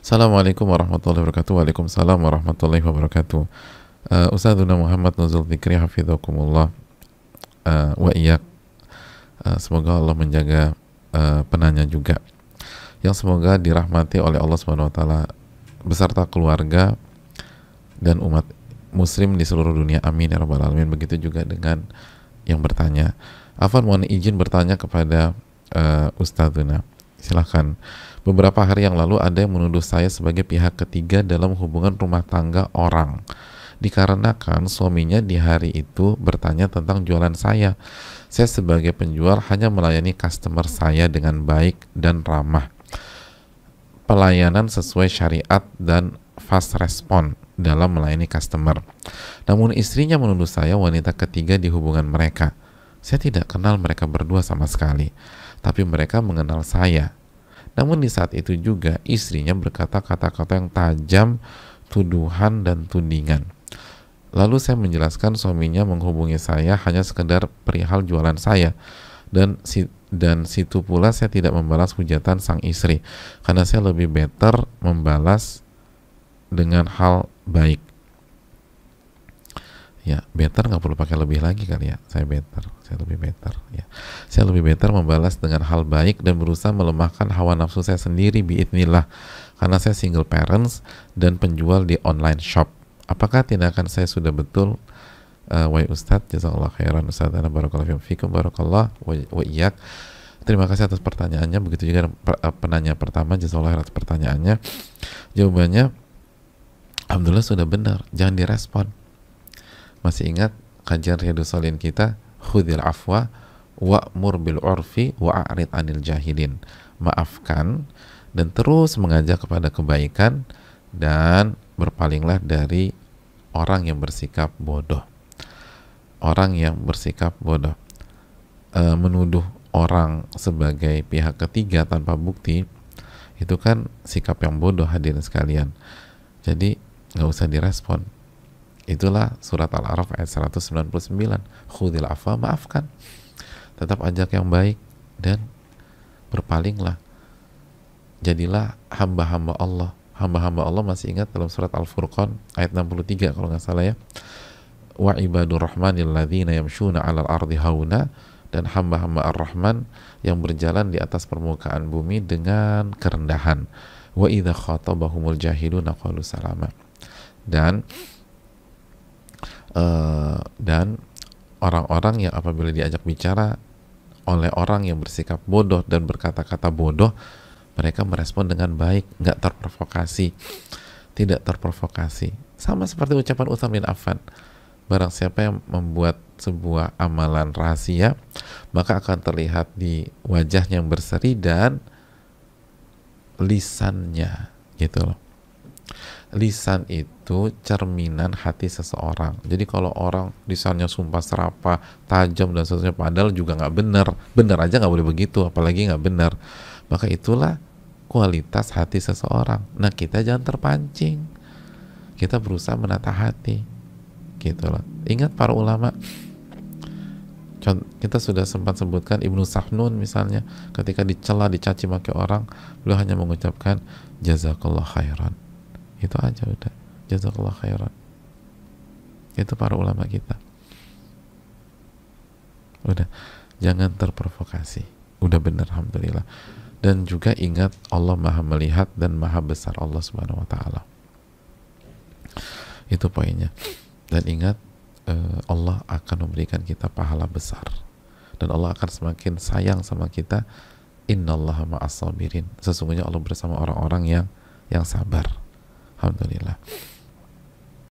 Assalamualaikum warahmatullahi wabarakatuh. Waalaikumsalam warahmatullahi wabarakatuh. Uh, eh, Ustadzuna Muhammad Nuzul Fikri Hafidhukumullah uh, eh, wa iyak. Uh, eh, semoga Allah menjaga uh, penanya juga yang semoga dirahmati oleh Allah Subhanahu wa taala beserta keluarga dan umat muslim di seluruh dunia. Amin ya rabbal alamin. Begitu juga dengan yang bertanya. Afan mohon izin bertanya kepada uh, Ustadzuna silahkan. Beberapa hari yang lalu ada yang menuduh saya sebagai pihak ketiga dalam hubungan rumah tangga orang. Dikarenakan suaminya di hari itu bertanya tentang jualan saya. Saya sebagai penjual hanya melayani customer saya dengan baik dan ramah. Pelayanan sesuai syariat dan fast respon dalam melayani customer. Namun istrinya menuduh saya wanita ketiga di hubungan mereka. Saya tidak kenal mereka berdua sama sekali tapi mereka mengenal saya. Namun di saat itu juga istrinya berkata kata-kata yang tajam, tuduhan dan tudingan. Lalu saya menjelaskan suaminya menghubungi saya hanya sekedar perihal jualan saya dan si dan situ pula saya tidak membalas hujatan sang istri karena saya lebih better membalas dengan hal baik ya better nggak perlu pakai lebih lagi kali ya saya better saya lebih better ya saya lebih better membalas dengan hal baik dan berusaha melemahkan hawa nafsu saya sendiri biidnillah karena saya single parents dan penjual di online shop apakah tindakan saya sudah betul uh, wahai Ustadz jazakallah khairan Ustadz barokallah fiqum fikum barakallah wa, wa Terima kasih atas pertanyaannya. Begitu juga eh, penanya pertama, jazakallah atas pertanyaannya. Jawabannya, alhamdulillah sudah benar. Jangan direspon masih ingat kajian Riyadus Salin kita khudil afwa wa orfi urfi arid anil jahilin maafkan dan terus mengajak kepada kebaikan dan berpalinglah dari orang yang bersikap bodoh orang yang bersikap bodoh e, menuduh orang sebagai pihak ketiga tanpa bukti itu kan sikap yang bodoh hadirin sekalian jadi nggak usah direspon Itulah surat Al-Araf ayat 199. Khudil afa maafkan. Tetap ajak yang baik dan berpalinglah. Jadilah hamba-hamba Allah. Hamba-hamba Allah masih ingat dalam surat Al-Furqan ayat 63 kalau nggak salah ya. Wa ibadur rahmanil ladzina yamshuna 'alal ardi hauna dan hamba-hamba Ar-Rahman yang berjalan di atas permukaan bumi dengan kerendahan. Wa idza khatabahumul jahiluna qalu salama. Dan uh, dan orang-orang yang apabila diajak bicara oleh orang yang bersikap bodoh dan berkata-kata bodoh mereka merespon dengan baik nggak terprovokasi tidak terprovokasi sama seperti ucapan Utsman bin Affan barang siapa yang membuat sebuah amalan rahasia maka akan terlihat di wajahnya yang berseri dan lisannya gitu loh lisan itu cerminan hati seseorang. Jadi kalau orang lisannya sumpah serapa, tajam dan seterusnya, padahal juga nggak benar, benar aja nggak boleh begitu, apalagi nggak benar. Maka itulah kualitas hati seseorang. Nah kita jangan terpancing, kita berusaha menata hati, gitu Ingat para ulama, Contoh, kita sudah sempat sebutkan Ibnu Sahnun misalnya ketika dicela dicaci maki orang beliau hanya mengucapkan jazakallah khairan itu aja udah jazakallah khairan itu para ulama kita udah jangan terprovokasi udah bener alhamdulillah dan juga ingat Allah maha melihat dan maha besar Allah subhanahu wa taala itu poinnya dan ingat eh, Allah akan memberikan kita pahala besar dan Allah akan semakin sayang sama kita innallaha ma'as sabirin sesungguhnya Allah bersama orang-orang yang yang sabar Alhamdulillah.